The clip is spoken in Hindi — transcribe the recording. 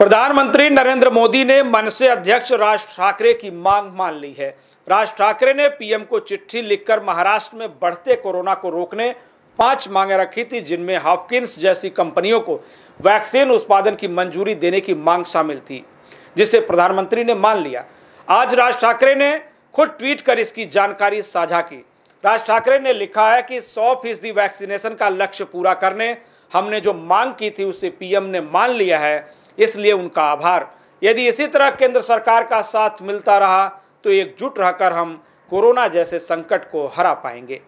प्रधानमंत्री नरेंद्र मोदी ने मन से अध्यक्ष राज ठाकरे की मांग मान ली है राज ठाकरे ने पीएम को चिट्ठी लिखकर महाराष्ट्र में बढ़ते कोरोना को रोकने पांच मांगें रखी थी जिनमें हॉपकिंस जैसी कंपनियों को वैक्सीन उत्पादन की मंजूरी देने की मांग शामिल थी जिसे प्रधानमंत्री ने मान लिया आज राज ठाकरे ने खुद ट्वीट कर इसकी जानकारी साझा की राज ठाकरे ने लिखा है कि सौ फीसदी वैक्सीनेशन का लक्ष्य पूरा करने हमने जो मांग की थी उसे पीएम ने मान लिया है इसलिए उनका आभार यदि इसी तरह केंद्र सरकार का साथ मिलता रहा तो एकजुट रहकर हम कोरोना जैसे संकट को हरा पाएंगे